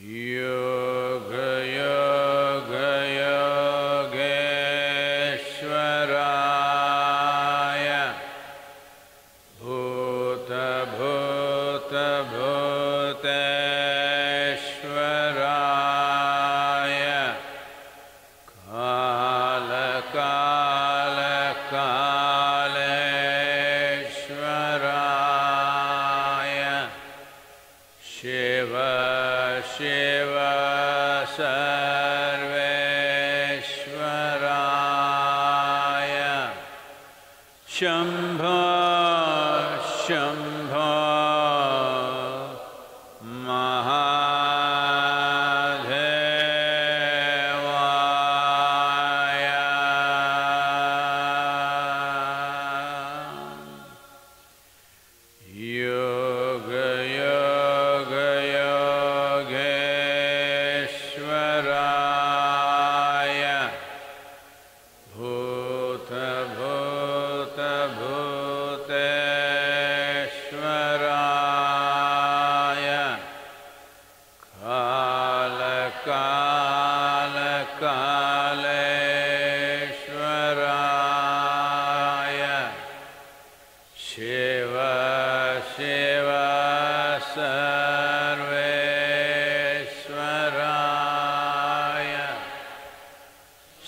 Yeah.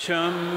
Chum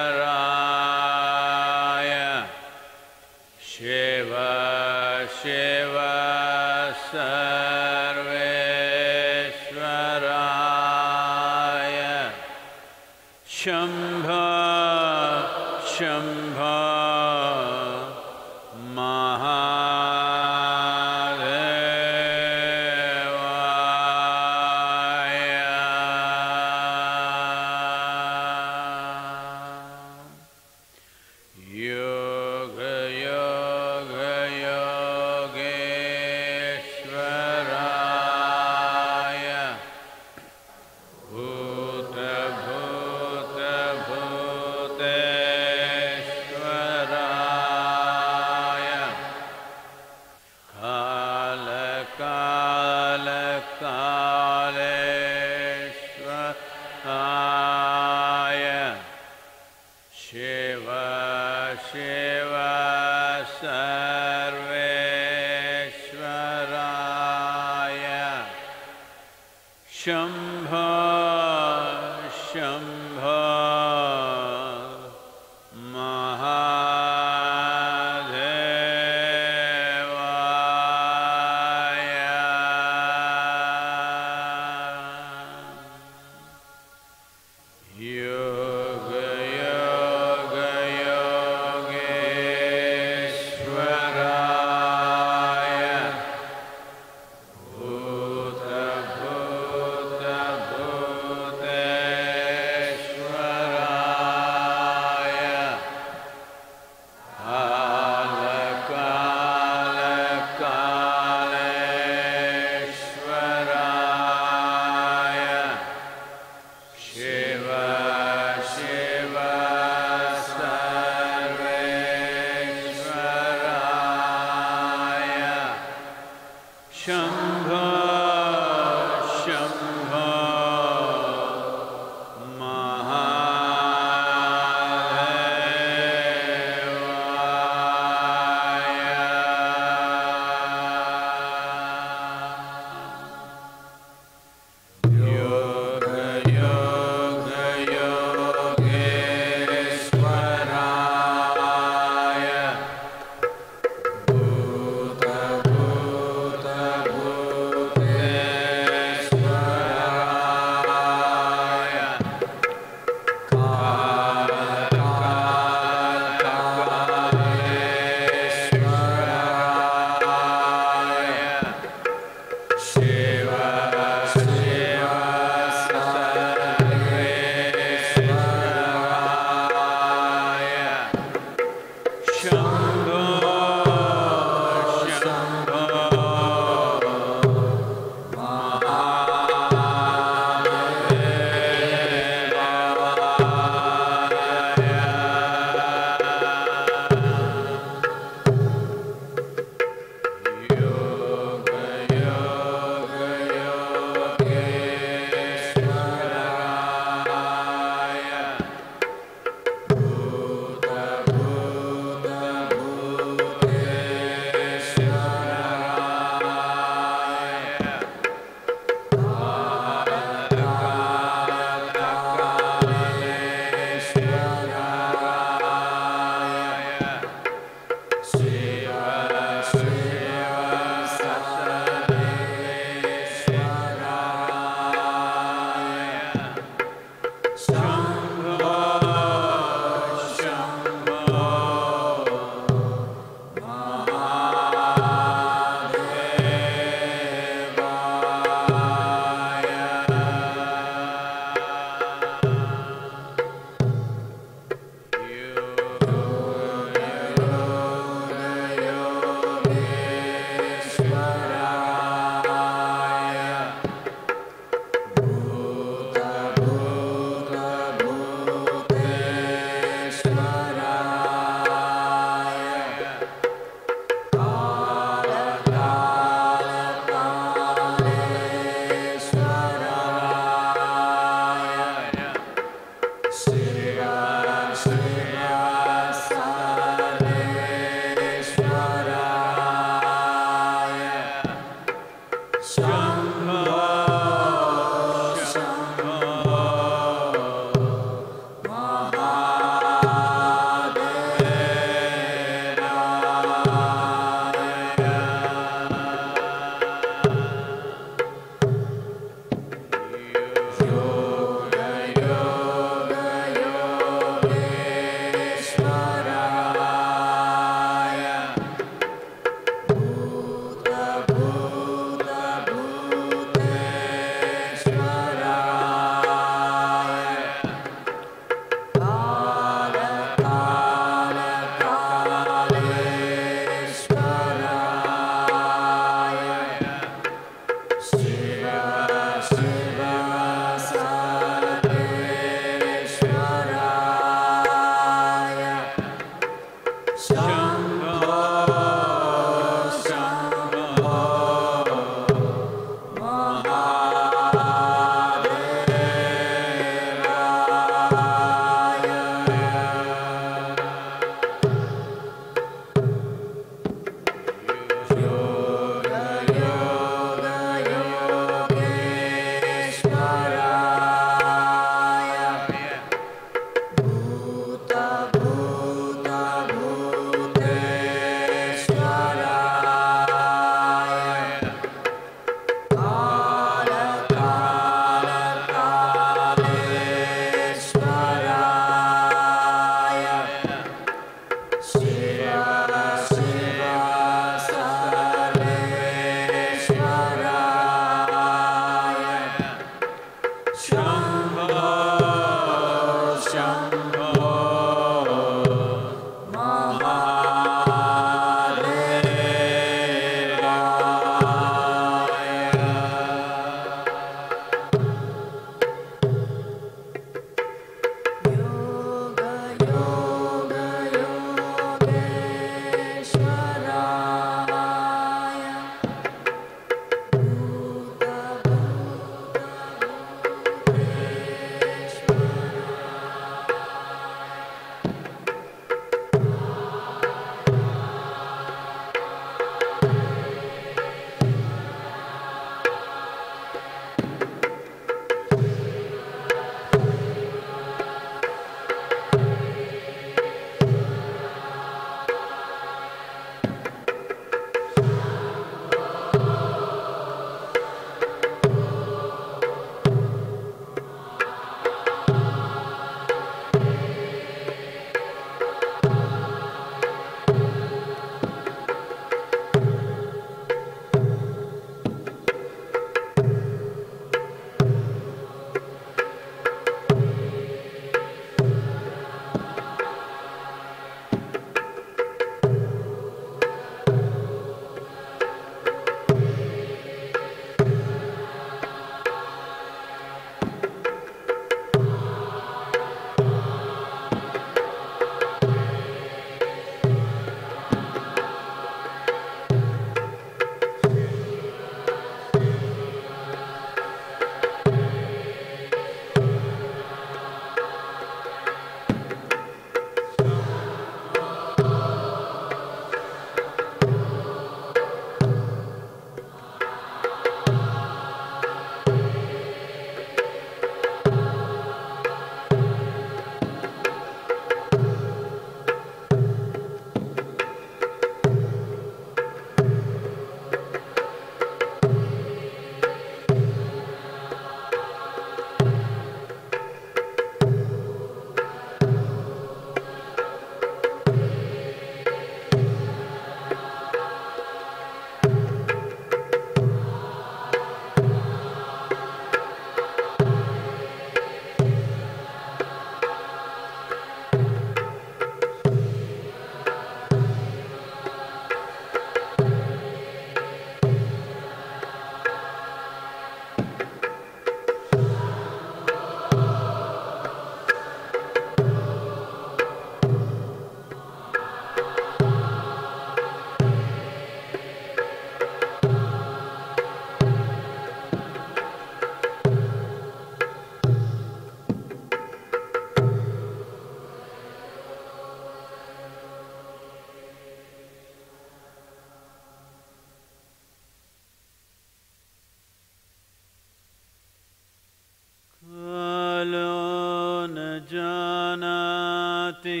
जानाति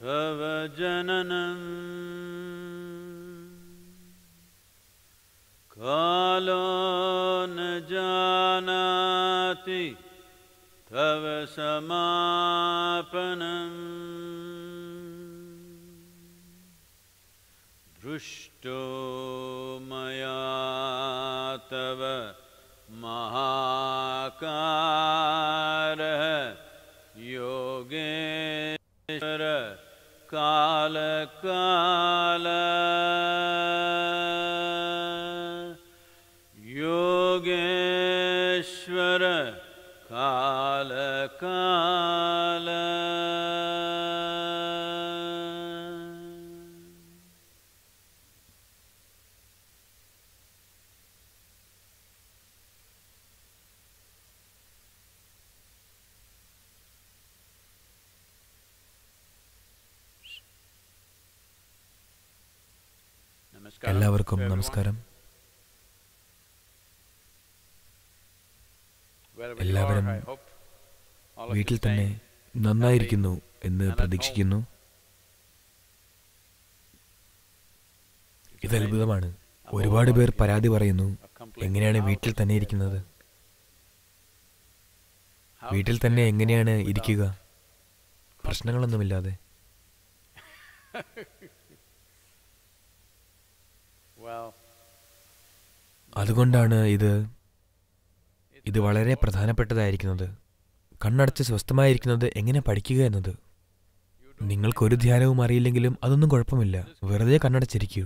तव जननम् कालो न जानाति तव समापनम् दृष्टो काल योगेश्वर काल का നമസ്കാരം എല്ലാവരും വീട്ടിൽ തന്നെ നന്നായിരിക്കുന്നു എന്ന് പ്രതീക്ഷിക്കുന്നു ഇത് അത്ഭുതമാണ് ഒരുപാട് പേർ പരാതി പറയുന്നു എങ്ങനെയാണ് വീട്ടിൽ തന്നെ ഇരിക്കുന്നത് വീട്ടിൽ തന്നെ എങ്ങനെയാണ് ഇരിക്കുക പ്രശ്നങ്ങളൊന്നുമില്ലാതെ അതുകൊണ്ടാണ് ഇത് ഇത് വളരെ പ്രധാനപ്പെട്ടതായിരിക്കുന്നത് കണ്ണടച്ച് സ്വസ്ഥമായിരിക്കുന്നത് എങ്ങനെ പഠിക്കുക എന്നത് നിങ്ങൾക്കൊരു ധ്യാനവും അറിയില്ലെങ്കിലും അതൊന്നും കുഴപ്പമില്ല വെറുതെ കണ്ണടച്ചിരിക്കൂ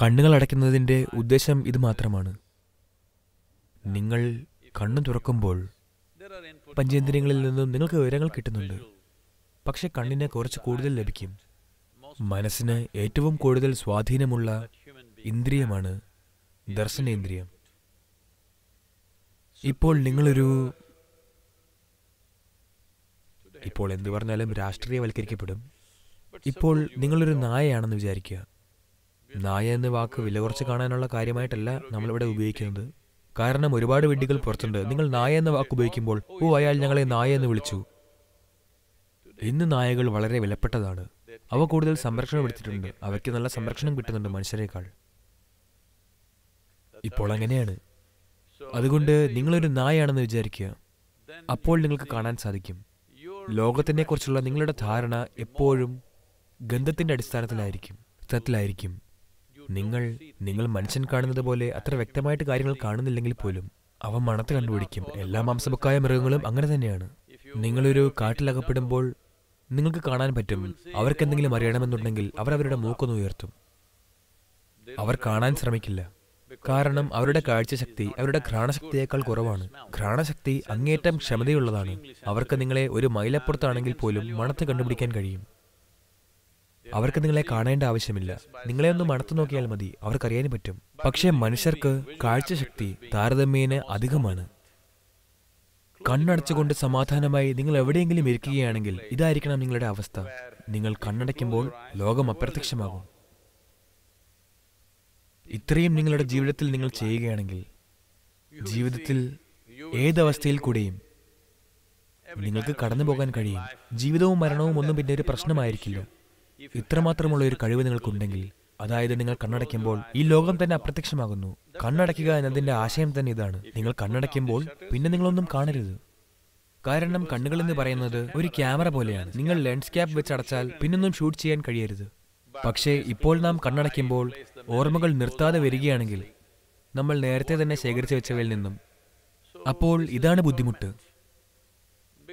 കണ്ണുകൾ അടയ്ക്കുന്നതിൻ്റെ ഉദ്ദേശം ഇത് മാത്രമാണ് നിങ്ങൾ കണ്ണു തുറക്കുമ്പോൾ പഞ്ചേന്ദ്രിയങ്ങളിൽ നിന്നും നിങ്ങൾക്ക് വിവരങ്ങൾ കിട്ടുന്നുണ്ട് പക്ഷെ കണ്ണിന് കുറച്ച് കൂടുതൽ ലഭിക്കും മനസ്സിന് ഏറ്റവും കൂടുതൽ സ്വാധീനമുള്ള ഇന്ദ്രിയമാണ് ദർശനേന്ദ്രിയം ഇപ്പോൾ നിങ്ങളൊരു ഇപ്പോൾ എന്ത് പറഞ്ഞാലും രാഷ്ട്രീയവൽക്കരിക്കപ്പെടും ഇപ്പോൾ നിങ്ങളൊരു നായയാണെന്ന് വിചാരിക്കുക നായ എന്ന വാക്ക് വില കുറച്ച് കാണാനുള്ള കാര്യമായിട്ടല്ല നമ്മളിവിടെ ഉപയോഗിക്കുന്നത് കാരണം ഒരുപാട് വീടുകൾ പുറത്തുണ്ട് നിങ്ങൾ നായ എന്ന വാക്ക് ഉപയോഗിക്കുമ്പോൾ ഓ അയാൾ ഞങ്ങളെ നായ എന്ന് വിളിച്ചു ഇന്ന് നായകൾ വളരെ വിലപ്പെട്ടതാണ് അവ കൂടുതൽ സംരക്ഷണം എടുത്തിട്ടുണ്ട് അവയ്ക്ക് നല്ല സംരക്ഷണം കിട്ടുന്നുണ്ട് മനുഷ്യരെക്കാൾ ഇപ്പോൾ അങ്ങനെയാണ് അതുകൊണ്ട് നിങ്ങളൊരു നായാണെന്ന് വിചാരിക്കുക അപ്പോൾ നിങ്ങൾക്ക് കാണാൻ സാധിക്കും ലോകത്തിനെ കുറിച്ചുള്ള നിങ്ങളുടെ ധാരണ എപ്പോഴും ഗന്ധത്തിന്റെ അടിസ്ഥാനത്തിലായിരിക്കും അർത്ഥത്തിലായിരിക്കും നിങ്ങൾ നിങ്ങൾ മനുഷ്യൻ കാണുന്നത് പോലെ അത്ര വ്യക്തമായിട്ട് കാര്യങ്ങൾ കാണുന്നില്ലെങ്കിൽ പോലും അവ മണത്ത് കണ്ടുപിടിക്കും എല്ലാ മാംസമക്കായ മൃഗങ്ങളും അങ്ങനെ തന്നെയാണ് നിങ്ങളൊരു കാട്ടിലകപ്പെടുമ്പോൾ നിങ്ങൾക്ക് കാണാൻ പറ്റും അവർക്കെന്തെങ്കിലും അറിയണമെന്നുണ്ടെങ്കിൽ അവർ അവരുടെ മൂക്കൊന്ന് ഉയർത്തും അവർ കാണാൻ ശ്രമിക്കില്ല കാരണം അവരുടെ കാഴ്ചശക്തി അവരുടെ ഘ്രാണശക്തിയേക്കാൾ കുറവാണ് ഘ്രാണശക്തി അങ്ങേറ്റം ക്ഷമതയുള്ളതാണ് അവർക്ക് നിങ്ങളെ ഒരു മൈലപ്പുറത്താണെങ്കിൽ പോലും മണത്ത് കണ്ടുപിടിക്കാൻ കഴിയും അവർക്ക് നിങ്ങളെ കാണേണ്ട ആവശ്യമില്ല നിങ്ങളെ ഒന്ന് മണത്തു നോക്കിയാൽ മതി അവർക്കറിയാനും പറ്റും പക്ഷേ മനുഷ്യർക്ക് കാഴ്ചശക്തി താരതമ്യേന അധികമാണ് കണ്ണടച്ചുകൊണ്ട് സമാധാനമായി നിങ്ങൾ എവിടെയെങ്കിലും ഇരിക്കുകയാണെങ്കിൽ ഇതായിരിക്കണം നിങ്ങളുടെ അവസ്ഥ നിങ്ങൾ കണ്ണടയ്ക്കുമ്പോൾ ലോകം അപ്രത്യക്ഷമാകും ഇത്രയും നിങ്ങളുടെ ജീവിതത്തിൽ നിങ്ങൾ ചെയ്യുകയാണെങ്കിൽ ജീവിതത്തിൽ ഏതവസ്ഥയിൽ കൂടെയും നിങ്ങൾക്ക് കടന്നു പോകാൻ കഴിയും ജീവിതവും മരണവും ഒന്നും പിന്നെ ഒരു പ്രശ്നമായിരിക്കില്ല ഇത്രമാത്രമുള്ള ഒരു കഴിവ് നിങ്ങൾക്കുണ്ടെങ്കിൽ അതായത് നിങ്ങൾ കണ്ണടയ്ക്കുമ്പോൾ ഈ ലോകം തന്നെ അപ്രത്യക്ഷമാകുന്നു കണ്ണടയ്ക്കുക എന്നതിൻ്റെ ആശയം തന്നെ ഇതാണ് നിങ്ങൾ കണ്ണടയ്ക്കുമ്പോൾ പിന്നെ നിങ്ങളൊന്നും കാണരുത് കാരണം കണ്ണുകൾ എന്ന് പറയുന്നത് ഒരു ക്യാമറ പോലെയാണ് നിങ്ങൾ ലെൻസ് ക്യാപ് വെച്ചടച്ചാൽ പിന്നൊന്നും ഷൂട്ട് ചെയ്യാൻ കഴിയരുത് പക്ഷേ ഇപ്പോൾ നാം കണ്ണടയ്ക്കുമ്പോൾ ഓർമ്മകൾ നിർത്താതെ വരികയാണെങ്കിൽ നമ്മൾ നേരത്തെ തന്നെ ശേഖരിച്ചു വെച്ചവയിൽ നിന്നും അപ്പോൾ ഇതാണ് ബുദ്ധിമുട്ട്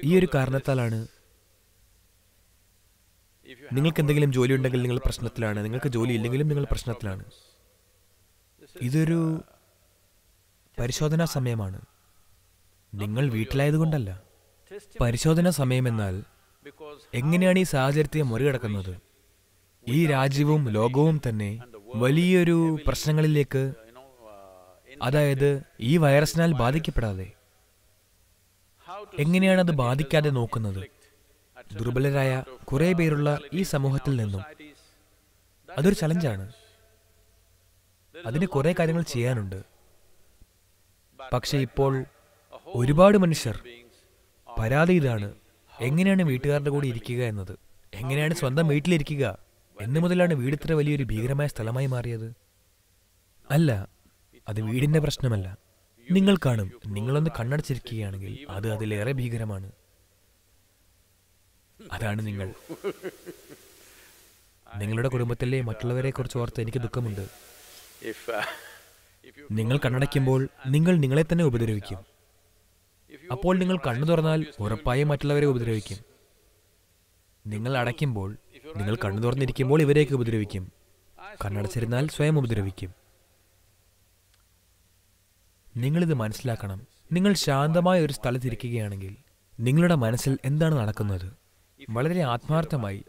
ഈ ഒരു കാരണത്താലാണ് നിങ്ങൾക്ക് എന്തെങ്കിലും ജോലി ഉണ്ടെങ്കിൽ നിങ്ങൾ പ്രശ്നത്തിലാണ് നിങ്ങൾക്ക് ജോലി ഇല്ലെങ്കിലും നിങ്ങൾ പ്രശ്നത്തിലാണ് ഇതൊരു പരിശോധനാ സമയമാണ് നിങ്ങൾ വീട്ടിലായതുകൊണ്ടല്ല പരിശോധനാ സമയമെന്നാൽ എങ്ങനെയാണ് ഈ സാഹചര്യത്തെ മറികടക്കുന്നത് ഈ രാജ്യവും ലോകവും തന്നെ വലിയൊരു പ്രശ്നങ്ങളിലേക്ക് അതായത് ഈ വൈറസിനാൽ ബാധിക്കപ്പെടാതെ എങ്ങനെയാണ് അത് ബാധിക്കാതെ നോക്കുന്നത് ദുർബലരായ കുറേ പേരുള്ള ഈ സമൂഹത്തിൽ നിന്നും അതൊരു ചലഞ്ചാണ് അതിന് കുറേ കാര്യങ്ങൾ ചെയ്യാനുണ്ട് പക്ഷേ ഇപ്പോൾ ഒരുപാട് മനുഷ്യർ പരാതിയിലാണ് എങ്ങനെയാണ് വീട്ടുകാരുടെ കൂടെ ഇരിക്കുക എന്നത് എങ്ങനെയാണ് സ്വന്തം വീട്ടിലിരിക്കുക എന്നു മുതലാണ് വീട് ഇത്ര വലിയൊരു ഭീകരമായ സ്ഥലമായി മാറിയത് അല്ല അത് വീടിൻ്റെ പ്രശ്നമല്ല നിങ്ങൾ കാണും നിങ്ങളൊന്ന് കണ്ണടച്ചിരിക്കുകയാണെങ്കിൽ അത് അതിലേറെ ഭീകരമാണ് അതാണ് നിങ്ങൾ നിങ്ങളുടെ കുടുംബത്തിലെ മറ്റുള്ളവരെക്കുറിച്ച് ഓർത്ത് എനിക്ക് ദുഃഖമുണ്ട് Uh, നിങ്ങൾ കണ്ണടയ്ക്കുമ്പോൾ നിങ്ങൾ നിങ്ങളെ തന്നെ ഉപദ്രവിക്കും അപ്പോൾ നിങ്ങൾ കണ്ണു തുറന്നാൽ ഉറപ്പായി മറ്റുള്ളവരെ ഉപദ്രവിക്കും നിങ്ങൾ അടയ്ക്കുമ്പോൾ നിങ്ങൾ കണ്ണു തുറന്നിരിക്കുമ്പോൾ ഇവരെയൊക്കെ ഉപദ്രവിക്കും കണ്ണടച്ചിരുന്നാൽ സ്വയം ഉപദ്രവിക്കും നിങ്ങളിത് മനസ്സിലാക്കണം നിങ്ങൾ ശാന്തമായ ഒരു സ്ഥലത്തിരിക്കുകയാണെങ്കിൽ നിങ്ങളുടെ മനസ്സിൽ എന്താണ് നടക്കുന്നത് വളരെ ആത്മാർത്ഥമായി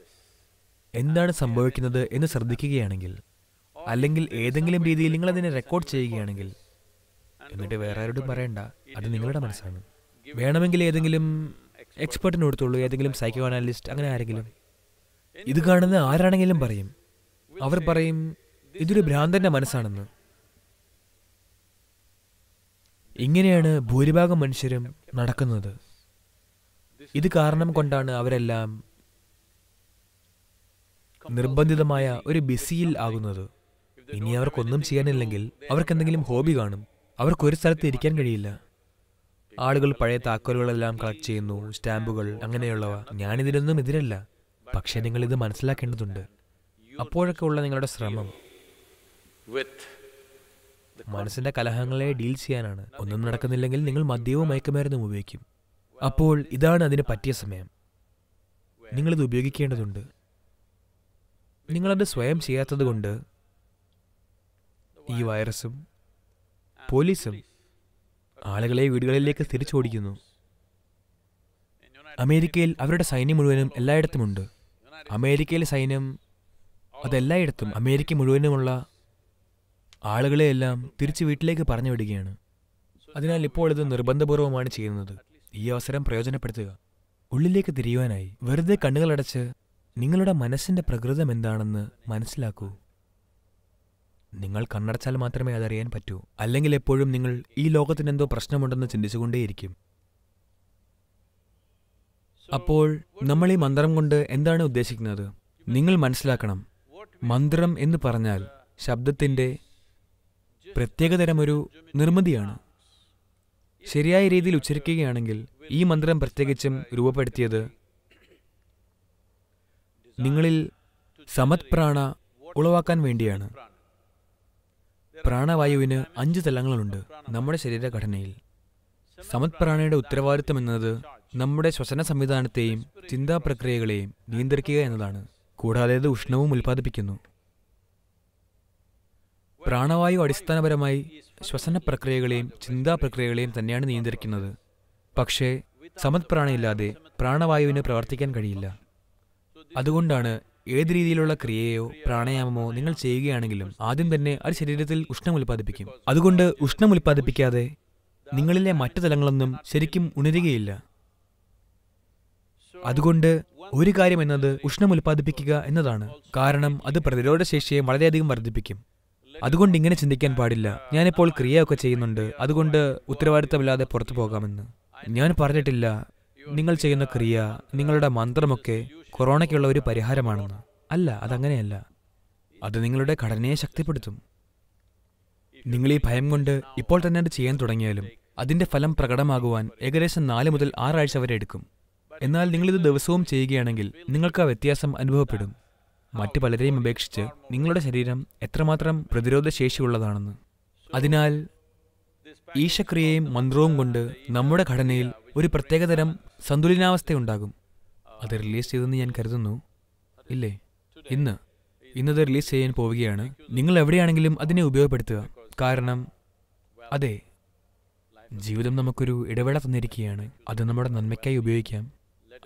എന്താണ് സംഭവിക്കുന്നത് എന്ന് ശ്രദ്ധിക്കുകയാണെങ്കിൽ അല്ലെങ്കിൽ ഏതെങ്കിലും രീതിയിൽ നിങ്ങൾ അതിനെ റെക്കോർഡ് ചെയ്യുകയാണെങ്കിൽ എന്നിട്ട് വേറെ ആരോടും പറയണ്ട അത് നിങ്ങളുടെ മനസ്സാണ് വേണമെങ്കിൽ ഏതെങ്കിലും എക്സ്പെർട്ടിന് കൊടുത്തുള്ളൂ ഏതെങ്കിലും സൈക്കോ അനാലിസ്റ്റ് അങ്ങനെ ആരെങ്കിലും ഇത് കാണുന്ന ആരാണെങ്കിലും പറയും അവർ പറയും ഇതൊരു ഭ്രാന്തന്റെ മനസ്സാണെന്ന് ഇങ്ങനെയാണ് ഭൂരിഭാഗം മനുഷ്യരും നടക്കുന്നത് ഇത് കാരണം കൊണ്ടാണ് അവരെല്ലാം നിർബന്ധിതമായ ഒരു ബിസിയിൽ ആകുന്നത് ഇനി അവർക്കൊന്നും ചെയ്യാനില്ലെങ്കിൽ അവർക്കെന്തെങ്കിലും ഹോബി കാണും അവർക്കൊരു സ്ഥലത്ത് ഇരിക്കാൻ കഴിയില്ല ആളുകൾ പഴയ താക്കോലുകളെല്ലാം കളക്ട് ചെയ്യുന്നു സ്റ്റാമ്പുകൾ അങ്ങനെയുള്ളവ ഞാനിതിനൊന്നും എതിരല്ല പക്ഷേ നിങ്ങൾ ഇത് മനസ്സിലാക്കേണ്ടതുണ്ട് അപ്പോഴൊക്കെ ഉള്ള നിങ്ങളുടെ ശ്രമം മനസ്സിന്റെ കലഹങ്ങളെ ഡീൽ ചെയ്യാനാണ് ഒന്നും നടക്കുന്നില്ലെങ്കിൽ നിങ്ങൾ മദ്യവും മയക്കുമരുന്നും ഉപയോഗിക്കും അപ്പോൾ ഇതാണ് അതിന് പറ്റിയ സമയം നിങ്ങളിത് ഉപയോഗിക്കേണ്ടതുണ്ട് നിങ്ങളത് സ്വയം ചെയ്യാത്തത് കൊണ്ട് ഈ വൈറസും പോലീസും ആളുകളെ വീടുകളിലേക്ക് തിരിച്ചോടിക്കുന്നു അമേരിക്കയിൽ അവരുടെ സൈന്യം മുഴുവനും എല്ലായിടത്തുമുണ്ട് അമേരിക്കയിലെ സൈന്യം അതെല്ലായിടത്തും അമേരിക്ക മുഴുവനുമുള്ള ആളുകളെയെല്ലാം തിരിച്ച് വീട്ടിലേക്ക് പറഞ്ഞു വിടുകയാണ് അതിനാൽ ഇപ്പോൾ ഇത് നിർബന്ധപൂർവമാണ് ചെയ്യുന്നത് ഈ അവസരം പ്രയോജനപ്പെടുത്തുക ഉള്ളിലേക്ക് തിരിയുവാനായി വെറുതെ കണ്ണുകളടച്ച് നിങ്ങളുടെ മനസ്സിന്റെ പ്രകൃതം എന്താണെന്ന് മനസ്സിലാക്കൂ നിങ്ങൾ കണ്ണടച്ചാൽ മാത്രമേ അതറിയാൻ പറ്റൂ അല്ലെങ്കിൽ എപ്പോഴും നിങ്ങൾ ഈ ലോകത്തിനെന്തോ പ്രശ്നമുണ്ടെന്ന് ചിന്തിച്ചുകൊണ്ടേയിരിക്കും അപ്പോൾ നമ്മൾ ഈ മന്ത്രം കൊണ്ട് എന്താണ് ഉദ്ദേശിക്കുന്നത് നിങ്ങൾ മനസ്സിലാക്കണം മന്ത്രം എന്ന് പറഞ്ഞാൽ ശബ്ദത്തിൻ്റെ പ്രത്യേകതരം ഒരു നിർമ്മിതിയാണ് ശരിയായ രീതിയിൽ ഉച്ചരിക്കുകയാണെങ്കിൽ ഈ മന്ത്രം പ്രത്യേകിച്ചും രൂപപ്പെടുത്തിയത് നിങ്ങളിൽ സമത്പ്രാണ ഉളവാക്കാൻ വേണ്ടിയാണ് പ്രാണവായുവിന് അഞ്ച് തലങ്ങളുണ്ട് നമ്മുടെ ശരീരഘടനയിൽ സമത്പ്രാണയുടെ ഉത്തരവാദിത്വം എന്നത് നമ്മുടെ ശ്വസന സംവിധാനത്തെയും ചിന്താ പ്രക്രിയകളെയും നിയന്ത്രിക്കുക എന്നതാണ് കൂടാതെ അത് ഉഷ്ണവും ഉൽപ്പാദിപ്പിക്കുന്നു പ്രാണവായു അടിസ്ഥാനപരമായി ശ്വസന പ്രക്രിയകളെയും ചിന്താ പ്രക്രിയകളെയും തന്നെയാണ് നിയന്ത്രിക്കുന്നത് പക്ഷേ സമത്പ്രാണയില്ലാതെ പ്രാണവായുവിന് പ്രവർത്തിക്കാൻ കഴിയില്ല അതുകൊണ്ടാണ് ഏത് രീതിയിലുള്ള ക്രിയയോ പ്രാണായാമമോ നിങ്ങൾ ചെയ്യുകയാണെങ്കിലും ആദ്യം തന്നെ അത് ശരീരത്തിൽ ഉഷ്ണം ഉൽപ്പാദിപ്പിക്കും അതുകൊണ്ട് ഉഷ്ണം ഉൽപ്പാദിപ്പിക്കാതെ നിങ്ങളിലെ മറ്റു തലങ്ങളൊന്നും ശരിക്കും ഉണരുകയില്ല അതുകൊണ്ട് ഒരു കാര്യം എന്നത് ഉഷ്ണം ഉൽപ്പാദിപ്പിക്കുക എന്നതാണ് കാരണം അത് പ്രതിരോധശേഷിയെ വളരെയധികം വർദ്ധിപ്പിക്കും അതുകൊണ്ട് ഇങ്ങനെ ചിന്തിക്കാൻ പാടില്ല ഞാനിപ്പോൾ ക്രിയയൊക്കെ ചെയ്യുന്നുണ്ട് അതുകൊണ്ട് ഉത്തരവാദിത്തമില്ലാതെ പുറത്തു പോകാമെന്ന് ഞാൻ പറഞ്ഞിട്ടില്ല നിങ്ങൾ ചെയ്യുന്ന ക്രിയ നിങ്ങളുടെ മന്ത്രമൊക്കെ കൊറോണയ്ക്കുള്ള ഒരു പരിഹാരമാണെന്ന് അല്ല അതങ്ങനെയല്ല അത് നിങ്ങളുടെ ഘടനയെ ശക്തിപ്പെടുത്തും നിങ്ങൾ ഈ ഭയം കൊണ്ട് ഇപ്പോൾ തന്നെ അത് ചെയ്യാൻ തുടങ്ങിയാലും അതിൻ്റെ ഫലം പ്രകടമാകുവാൻ ഏകദേശം നാല് മുതൽ ആറാഴ്ച വരെ എടുക്കും എന്നാൽ നിങ്ങളിത് ദിവസവും ചെയ്യുകയാണെങ്കിൽ നിങ്ങൾക്ക് ആ വ്യത്യാസം അനുഭവപ്പെടും മറ്റു പലരെയും അപേക്ഷിച്ച് നിങ്ങളുടെ ശരീരം എത്രമാത്രം പ്രതിരോധശേഷിയുള്ളതാണെന്ന് അതിനാൽ ഈശക്രിയയും മന്ത്രവും കൊണ്ട് നമ്മുടെ ഘടനയിൽ ഒരു പ്രത്യേകതരം സന്തുലിനാവസ്ഥയുണ്ടാകും അത് റിലീസ് ചെയ്തെന്ന് ഞാൻ കരുതുന്നു ഇല്ലേ ഇന്ന് ഇന്നത് റിലീസ് ചെയ്യാൻ പോവുകയാണ് നിങ്ങൾ എവിടെയാണെങ്കിലും അതിനെ ഉപയോഗപ്പെടുത്തുക കാരണം അതെ ജീവിതം നമുക്കൊരു ഇടവേള തന്നിരിക്കുകയാണ് അത് നമ്മുടെ നന്മയ്ക്കായി ഉപയോഗിക്കാം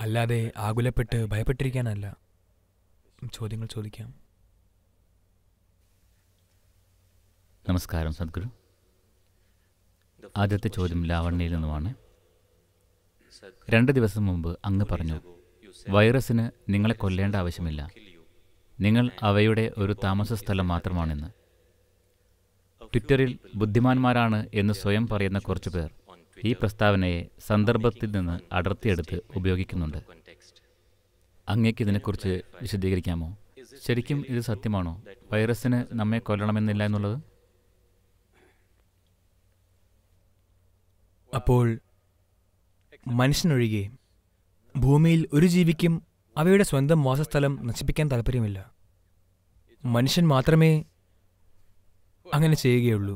അല്ലാതെ ആകുലപ്പെട്ട് ഭയപ്പെട്ടിരിക്കാനല്ല ചോദ്യങ്ങൾ ചോദിക്കാം നമസ്കാരം സദ്ഗുരു ആദ്യത്തെ ചോദ്യം ലാവണ്യയിൽ നിന്നുമാണ് രണ്ട് ദിവസം മുമ്പ് അങ്ങ് പറഞ്ഞു വൈറസിന് നിങ്ങളെ കൊല്ലേണ്ട ആവശ്യമില്ല നിങ്ങൾ അവയുടെ ഒരു താമസ സ്ഥലം മാത്രമാണെന്ന് ട്വിറ്ററിൽ ബുദ്ധിമാന്മാരാണ് എന്ന് സ്വയം പറയുന്ന കുറച്ചു പേർ ഈ പ്രസ്താവനയെ സന്ദർഭത്തിൽ നിന്ന് അടർത്തിയെടുത്ത് ഉപയോഗിക്കുന്നുണ്ട് അങ്ങേക്ക് ഇതിനെക്കുറിച്ച് വിശദീകരിക്കാമോ ശരിക്കും ഇത് സത്യമാണോ വൈറസിന് നമ്മെ കൊല്ലണമെന്നില്ല എന്നുള്ളത് അപ്പോൾ മനുഷ്യനൊഴികെ ഭൂമിയിൽ ഒരു ജീവിക്കും അവയുടെ സ്വന്തം വാസസ്ഥലം നശിപ്പിക്കാൻ താല്പര്യമില്ല മനുഷ്യൻ മാത്രമേ അങ്ങനെ ചെയ്യുകയുള്ളൂ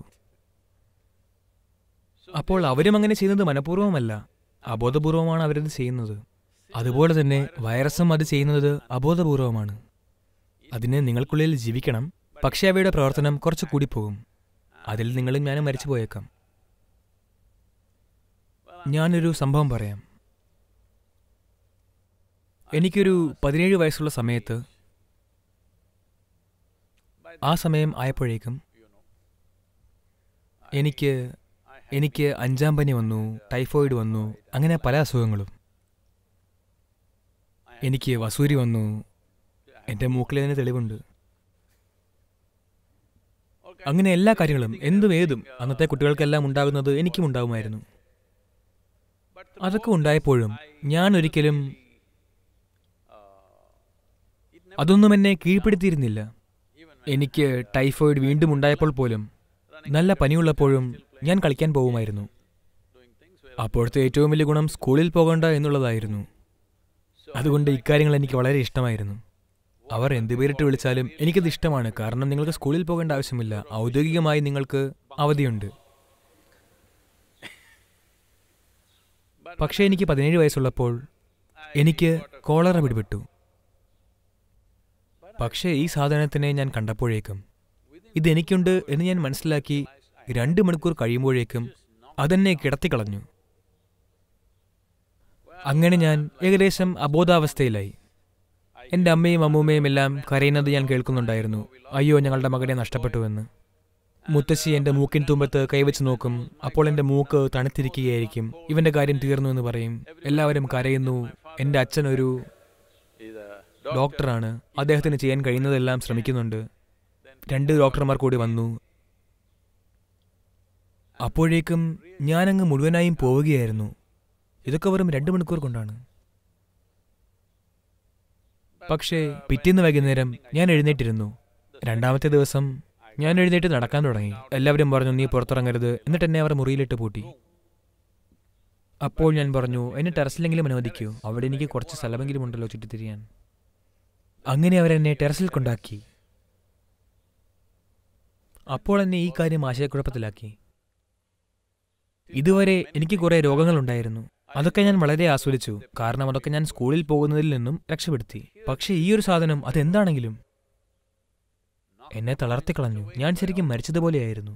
അപ്പോൾ അവരും അങ്ങനെ ചെയ്യുന്നത് മനഃപൂർവ്വമല്ല അബോധപൂർവമാണ് അവരത് ചെയ്യുന്നത് അതുപോലെ തന്നെ വൈറസും അത് ചെയ്യുന്നത് അബോധപൂർവമാണ് അതിന് നിങ്ങൾക്കുള്ളിൽ ജീവിക്കണം പക്ഷേ അവയുടെ പ്രവർത്തനം കുറച്ച് കൂടി പോകും അതിൽ നിങ്ങളും ഞാനും മരിച്ചു പോയേക്കാം ഞാനൊരു സംഭവം പറയാം എനിക്കൊരു പതിനേഴ് വയസ്സുള്ള സമയത്ത് ആ സമയം ആയപ്പോഴേക്കും എനിക്ക് എനിക്ക് അഞ്ചാം പനി വന്നു ടൈഫോയിഡ് വന്നു അങ്ങനെ പല അസുഖങ്ങളും എനിക്ക് വസൂരി വന്നു എൻ്റെ മൂക്കിൽ തന്നെ തെളിവുണ്ട് അങ്ങനെ എല്ലാ കാര്യങ്ങളും എന്തും ഏതും അന്നത്തെ കുട്ടികൾക്കെല്ലാം ഉണ്ടാകുന്നത് എനിക്കും ഉണ്ടാകുമായിരുന്നു അതൊക്കെ ഉണ്ടായപ്പോഴും ഞാൻ ഒരിക്കലും അതൊന്നും എന്നെ കീഴ്പ്പെടുത്തിയിരുന്നില്ല എനിക്ക് ടൈഫോയിഡ് വീണ്ടും ഉണ്ടായപ്പോൾ പോലും നല്ല പനിയുള്ളപ്പോഴും ഞാൻ കളിക്കാൻ പോകുമായിരുന്നു അപ്പോഴത്തെ ഏറ്റവും വലിയ ഗുണം സ്കൂളിൽ പോകണ്ട എന്നുള്ളതായിരുന്നു അതുകൊണ്ട് ഇക്കാര്യങ്ങൾ എനിക്ക് വളരെ ഇഷ്ടമായിരുന്നു അവർ എന്ത് പേരിട്ട് വിളിച്ചാലും എനിക്കത് ഇഷ്ടമാണ് കാരണം നിങ്ങൾക്ക് സ്കൂളിൽ പോകേണ്ട ആവശ്യമില്ല ഔദ്യോഗികമായി നിങ്ങൾക്ക് അവധിയുണ്ട് പക്ഷേ എനിക്ക് പതിനേഴ് വയസ്സുള്ളപ്പോൾ എനിക്ക് കോളറ പിടിപെട്ടു പക്ഷേ ഈ സാധനത്തിനെ ഞാൻ കണ്ടപ്പോഴേക്കും ഇതെനിക്കുണ്ട് എന്ന് ഞാൻ മനസ്സിലാക്കി രണ്ട് മണിക്കൂർ കഴിയുമ്പോഴേക്കും അതെന്നെ കിടത്തിക്കളഞ്ഞു അങ്ങനെ ഞാൻ ഏകദേശം അബോധാവസ്ഥയിലായി എൻ്റെ അമ്മയും അമ്മൂമ്മയും എല്ലാം കരയുന്നത് ഞാൻ കേൾക്കുന്നുണ്ടായിരുന്നു അയ്യോ ഞങ്ങളുടെ മകനെ നഷ്ടപ്പെട്ടുവെന്ന് മുത്തശ്ശി എൻ്റെ മൂക്കിൻ തുമ്പത്ത് കൈവച്ച് നോക്കും അപ്പോൾ എൻ്റെ മൂക്ക് തണുത്തിരിക്കുകയായിരിക്കും ഇവൻ്റെ കാര്യം തീർന്നു എന്ന് പറയും എല്ലാവരും കരയുന്നു എൻ്റെ അച്ഛനൊരു ഡോക്ടറാണ് അദ്ദേഹത്തിന് ചെയ്യാൻ കഴിയുന്നതെല്ലാം ശ്രമിക്കുന്നുണ്ട് രണ്ട് ഡോക്ടർമാർ കൂടി വന്നു അപ്പോഴേക്കും ഞാനങ്ങ് മുഴുവനായും പോവുകയായിരുന്നു ഇതൊക്കെ വെറും രണ്ട് മണിക്കൂർ കൊണ്ടാണ് പക്ഷേ പിറ്റേന്ന് വൈകുന്നേരം ഞാൻ എഴുന്നേറ്റിരുന്നു രണ്ടാമത്തെ ദിവസം ഞാൻ എഴുന്നേറ്റ് നടക്കാൻ തുടങ്ങി എല്ലാവരും പറഞ്ഞു നീ പുറത്തിറങ്ങരുത് എന്നിട്ട് എന്നെ അവർ മുറിയിലിട്ട് പൂട്ടി അപ്പോൾ ഞാൻ പറഞ്ഞു എന്നെ ടെറസിലെങ്കിലും അനുവദിക്കൂ അവിടെ എനിക്ക് കുറച്ച് സ്ഥലമെങ്കിലും ഉണ്ടല്ലോ ചുറ്റിത്തിരിയാൻ അങ്ങനെ അവരെന്നെ ടെറസിൽ കൊണ്ടാക്കി അപ്പോൾ എന്നെ ഈ കാര്യം ആശയക്കുഴപ്പത്തിലാക്കി ഇതുവരെ എനിക്ക് കുറേ രോഗങ്ങളുണ്ടായിരുന്നു അതൊക്കെ ഞാൻ വളരെ ആസ്വദിച്ചു കാരണം അതൊക്കെ ഞാൻ സ്കൂളിൽ പോകുന്നതിൽ നിന്നും രക്ഷപ്പെടുത്തി പക്ഷേ ഈ ഒരു സാധനം അതെന്താണെങ്കിലും എന്നെ തളർത്തിക്കളഞ്ഞു ഞാൻ ശരിക്കും മരിച്ചതുപോലെയായിരുന്നു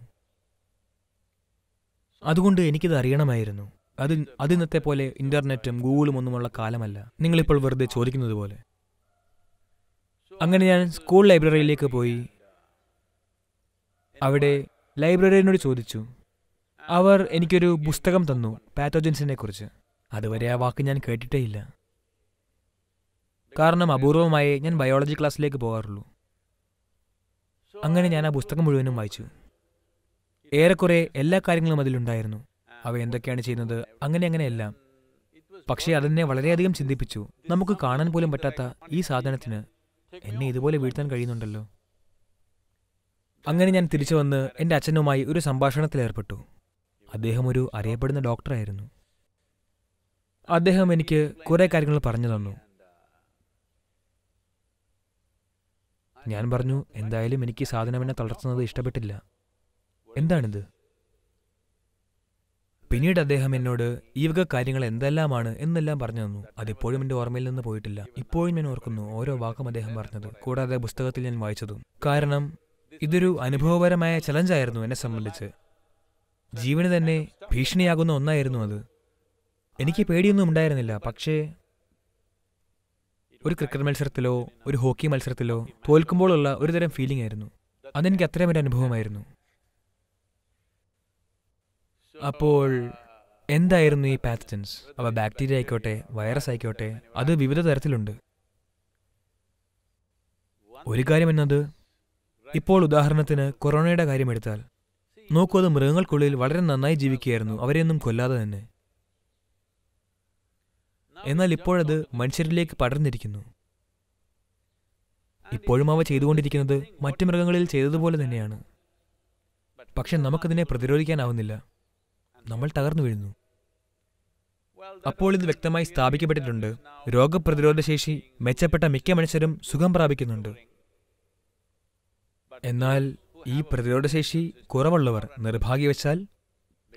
അതുകൊണ്ട് എനിക്കിത് അറിയണമായിരുന്നു അത് അതിന്നത്തെ പോലെ ഇന്റർനെറ്റും ഗൂഗിളും ഒന്നുമുള്ള കാലമല്ല നിങ്ങളിപ്പോൾ വെറുതെ ചോദിക്കുന്നത് പോലെ അങ്ങനെ ഞാൻ സ്കൂൾ ലൈബ്രറിയിലേക്ക് പോയി അവിടെ ലൈബ്രറിയനോട് ചോദിച്ചു അവർ എനിക്കൊരു പുസ്തകം തന്നു പാത്തോജൻസിനെ കുറിച്ച് അതുവരെ ആ വാക്ക് ഞാൻ കേട്ടിട്ടേ ഇല്ല കാരണം അപൂർവമായി ഞാൻ ബയോളജി ക്ലാസ്സിലേക്ക് പോകാറുള്ളൂ അങ്ങനെ ഞാൻ ആ പുസ്തകം മുഴുവനും വായിച്ചു ഏറെക്കുറെ എല്ലാ കാര്യങ്ങളും അതിലുണ്ടായിരുന്നു അവ എന്തൊക്കെയാണ് ചെയ്യുന്നത് അങ്ങനെ അങ്ങനെയെല്ലാം പക്ഷേ അതെന്നെ വളരെയധികം ചിന്തിപ്പിച്ചു നമുക്ക് കാണാൻ പോലും പറ്റാത്ത ഈ സാധനത്തിന് എന്നെ ഇതുപോലെ വീഴ്ത്താൻ കഴിയുന്നുണ്ടല്ലോ അങ്ങനെ ഞാൻ തിരിച്ചു വന്ന് എൻ്റെ അച്ഛനുമായി ഒരു സംഭാഷണത്തിൽ ഏർപ്പെട്ടു അദ്ദേഹം ഒരു അറിയപ്പെടുന്ന ഡോക്ടറായിരുന്നു അദ്ദേഹം എനിക്ക് കുറേ കാര്യങ്ങൾ പറഞ്ഞു തന്നു ഞാൻ പറഞ്ഞു എന്തായാലും എനിക്ക് സാധനം എന്നെ തളർത്തുന്നത് ഇഷ്ടപ്പെട്ടില്ല എന്താണിത് പിന്നീട് അദ്ദേഹം എന്നോട് ഈ വക കാര്യങ്ങൾ എന്തെല്ലാമാണ് എന്നെല്ലാം പറഞ്ഞു തന്നു അതിപ്പോഴും എന്റെ ഓർമ്മയിൽ നിന്ന് പോയിട്ടില്ല ഇപ്പോഴും ഞാൻ ഓർക്കുന്നു ഓരോ വാക്കും അദ്ദേഹം പറഞ്ഞത് കൂടാതെ പുസ്തകത്തിൽ ഞാൻ വായിച്ചതും കാരണം ഇതൊരു അനുഭവപരമായ ചലഞ്ചായിരുന്നു എന്നെ സംബന്ധിച്ച് ജീവന് തന്നെ ഭീഷണിയാകുന്ന ഒന്നായിരുന്നു അത് എനിക്ക് പേടിയൊന്നും ഉണ്ടായിരുന്നില്ല പക്ഷേ ഒരു ക്രിക്കറ്റ് മത്സരത്തിലോ ഒരു ഹോക്കി മത്സരത്തിലോ തോൽക്കുമ്പോഴുള്ള ഒരുതരം ഫീലിംഗ് ആയിരുന്നു അതെനിക്ക് അത്രയും ഒരു അനുഭവമായിരുന്നു അപ്പോൾ എന്തായിരുന്നു ഈ പാത്തജൻസ് അവ ബാക്ടീരിയ ആയിക്കോട്ടെ വൈറസ് ആയിക്കോട്ടെ അത് വിവിധ തരത്തിലുണ്ട് ഒരു കാര്യം എന്നത് ഇപ്പോൾ ഉദാഹരണത്തിന് കൊറോണയുടെ കാര്യം എടുത്താൽ നോക്കൂ അത് മൃഗങ്ങൾക്കുള്ളിൽ വളരെ നന്നായി ജീവിക്കുകയായിരുന്നു അവരെയൊന്നും കൊല്ലാതെ തന്നെ എന്നാൽ ഇപ്പോഴത് മനുഷ്യരിലേക്ക് പടർന്നിരിക്കുന്നു ഇപ്പോഴും അവ ചെയ്തുകൊണ്ടിരിക്കുന്നത് മറ്റു മൃഗങ്ങളിൽ ചെയ്തതുപോലെ തന്നെയാണ് പക്ഷെ നമുക്കതിനെ പ്രതിരോധിക്കാനാവുന്നില്ല നമ്മൾ തകർന്നു വീഴുന്നു അപ്പോൾ ഇത് വ്യക്തമായി സ്ഥാപിക്കപ്പെട്ടിട്ടുണ്ട് രോഗപ്രതിരോധ ശേഷി മെച്ചപ്പെട്ട മിക്ക മനുഷ്യരും സുഖം പ്രാപിക്കുന്നുണ്ട് എന്നാൽ ഈ പ്രതിരോധശേഷി കുറവുള്ളവർ നിർഭാഗ്യവശാൽ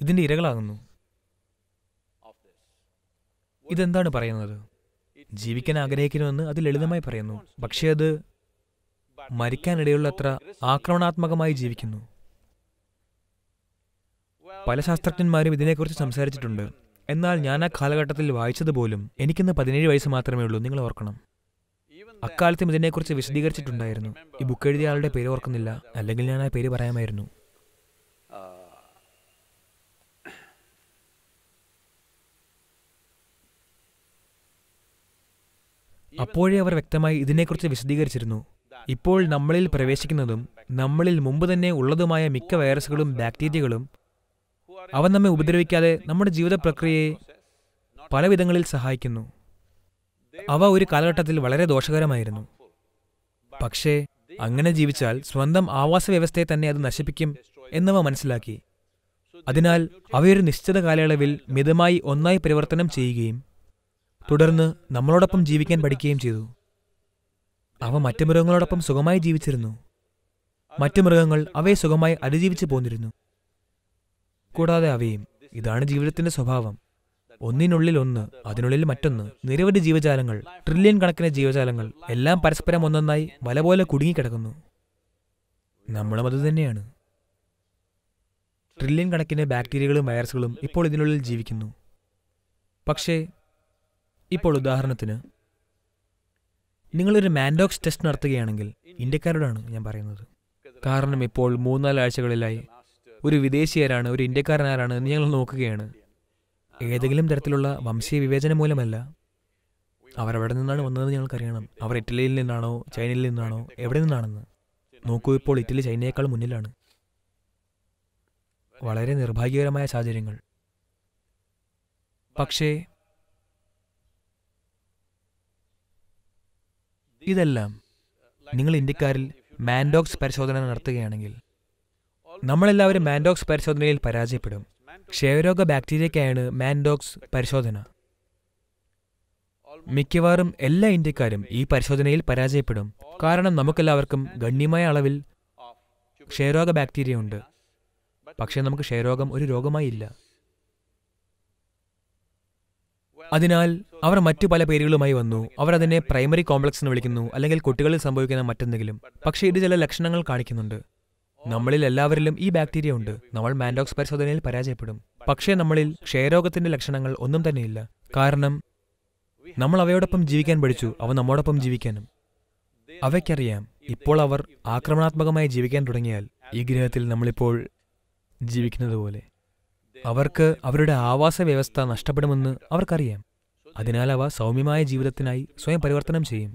ഇതിന്റെ ഇരകളാകുന്നു ഇതെന്താണ് പറയുന്നത് ജീവിക്കാൻ ആഗ്രഹിക്കുന്നുവെന്ന് അത് ലളിതമായി പറയുന്നു പക്ഷേ അത് മരിക്കാനിടയുള്ളത്ര ആക്രമണാത്മകമായി ജീവിക്കുന്നു പല ശാസ്ത്രജ്ഞന്മാരും ഇതിനെക്കുറിച്ച് സംസാരിച്ചിട്ടുണ്ട് എന്നാൽ ഞാൻ ആ കാലഘട്ടത്തിൽ വായിച്ചത് പോലും എനിക്കിന്ന് പതിനേഴ് വയസ്സ് മാത്രമേ ഉള്ളൂ നിങ്ങൾ ഓർക്കണം അക്കാലത്തും ഇതിനെക്കുറിച്ച് വിശദീകരിച്ചിട്ടുണ്ടായിരുന്നു ഈ ബുക്ക് എഴുതിയ ആളുടെ പേര് ഓർക്കുന്നില്ല അല്ലെങ്കിൽ ഞാൻ ആ പേര് പറയാമായിരുന്നു അപ്പോഴേ അവർ വ്യക്തമായി ഇതിനെക്കുറിച്ച് വിശദീകരിച്ചിരുന്നു ഇപ്പോൾ നമ്മളിൽ പ്രവേശിക്കുന്നതും നമ്മളിൽ മുമ്പ് തന്നെ ഉള്ളതുമായ മിക്ക വൈറസുകളും ബാക്ടീരിയകളും അവൻ നമ്മെ ഉപദ്രവിക്കാതെ നമ്മുടെ ജീവിത പ്രക്രിയയെ പല വിധങ്ങളിൽ സഹായിക്കുന്നു അവ ഒരു കാലഘട്ടത്തിൽ വളരെ ദോഷകരമായിരുന്നു പക്ഷേ അങ്ങനെ ജീവിച്ചാൽ സ്വന്തം ആവാസ വ്യവസ്ഥയെ തന്നെ അത് നശിപ്പിക്കും എന്നവ മനസ്സിലാക്കി അതിനാൽ അവയൊരു നിശ്ചിത കാലയളവിൽ മിതമായി ഒന്നായി പരിവർത്തനം ചെയ്യുകയും തുടർന്ന് നമ്മളോടൊപ്പം ജീവിക്കാൻ പഠിക്കുകയും ചെയ്തു അവ മറ്റു മൃഗങ്ങളോടൊപ്പം സുഖമായി ജീവിച്ചിരുന്നു മറ്റു മൃഗങ്ങൾ അവയെ സുഖമായി അതിജീവിച്ചു പോന്നിരുന്നു കൂടാതെ അവയും ഇതാണ് ജീവിതത്തിന്റെ സ്വഭാവം ഒന്നിനുള്ളിൽ ഒന്ന് അതിനുള്ളിൽ മറ്റൊന്ന് നിരവധി ജീവജാലങ്ങൾ ട്രില്യൺ കണക്കിന് ജീവജാലങ്ങൾ എല്ലാം പരസ്പരം ഒന്നൊന്നായി വല പോലെ കുടുങ്ങിക്കിടക്കുന്നു നമ്മളും അതുതന്നെയാണ് ട്രില്യൺ കണക്കിന് ബാക്ടീരിയകളും വൈറസുകളും ഇപ്പോൾ ഇതിനുള്ളിൽ ജീവിക്കുന്നു പക്ഷേ ഇപ്പോൾ ഉദാഹരണത്തിന് നിങ്ങളൊരു മാൻഡോക്സ് ടെസ്റ്റ് നടത്തുകയാണെങ്കിൽ ഇന്ത്യക്കാരോടാണ് ഞാൻ പറയുന്നത് കാരണം ഇപ്പോൾ മൂന്നാലാഴ്ചകളിലായി ഒരു വിദേശീയരാണ് ഒരു ഇന്ത്യക്കാരനാരാണ് എന്ന് ഞങ്ങൾ നോക്കുകയാണ് ഏതെങ്കിലും തരത്തിലുള്ള വംശീയ വിവേചനം മൂലമല്ല അവരവിടെ നിന്നാണ് വന്നതെന്ന് ഞങ്ങൾക്കറിയണം അവർ ഇറ്റലിയിൽ നിന്നാണോ ചൈനയിൽ നിന്നാണോ എവിടെ നിന്നാണെന്ന് നോക്കൂ ഇപ്പോൾ ഇറ്റലി ചൈനയേക്കാൾ മുന്നിലാണ് വളരെ നിർഭാഗ്യകരമായ സാഹചര്യങ്ങൾ പക്ഷേ ഇതെല്ലാം നിങ്ങൾ ഇന്ത്യക്കാരിൽ മാൻഡോക്സ് പരിശോധന നടത്തുകയാണെങ്കിൽ നമ്മളെല്ലാവരും മാൻഡോക്സ് പരിശോധനയിൽ പരാജയപ്പെടും ക്ഷയരോഗ ബാക്ടീരിയക്കായാണ് മാൻഡോക്സ് പരിശോധന മിക്കവാറും എല്ലാ ഇന്ത്യക്കാരും ഈ പരിശോധനയിൽ പരാജയപ്പെടും കാരണം നമുക്കെല്ലാവർക്കും ഗണ്യമായ അളവിൽ ക്ഷയരോഗ ബാക്ടീരിയ ഉണ്ട് പക്ഷേ നമുക്ക് ക്ഷയരോഗം ഒരു രോഗമായി ഇല്ല അതിനാൽ അവർ മറ്റു പല പേരുകളുമായി വന്നു അവർ അതിനെ പ്രൈമറി കോംപ്ലക്സ് എന്ന് വിളിക്കുന്നു അല്ലെങ്കിൽ കുട്ടികളിൽ സംഭവിക്കുന്ന മറ്റെന്തെങ്കിലും പക്ഷേ ഇത് ചില ലക്ഷണങ്ങൾ കാണിക്കുന്നുണ്ട് നമ്മളിൽ എല്ലാവരിലും ഈ ബാക്ടീരിയ ഉണ്ട് നമ്മൾ മാൻഡോക്സ് പരിശോധനയിൽ പരാജയപ്പെടും പക്ഷേ നമ്മളിൽ ക്ഷയരോഗത്തിന്റെ ലക്ഷണങ്ങൾ ഒന്നും തന്നെയില്ല കാരണം നമ്മൾ അവയോടൊപ്പം ജീവിക്കാൻ പഠിച്ചു അവ നമ്മോടൊപ്പം ജീവിക്കാനും അവയ്ക്കറിയാം ഇപ്പോൾ അവർ ആക്രമണാത്മകമായി ജീവിക്കാൻ തുടങ്ങിയാൽ ഈ ഗ്രഹത്തിൽ നമ്മളിപ്പോൾ ജീവിക്കുന്നത് പോലെ അവർക്ക് അവരുടെ ആവാസ വ്യവസ്ഥ നഷ്ടപ്പെടുമെന്ന് അവർക്കറിയാം അതിനാൽ അവ സൗമ്യമായ ജീവിതത്തിനായി സ്വയം പരിവർത്തനം ചെയ്യും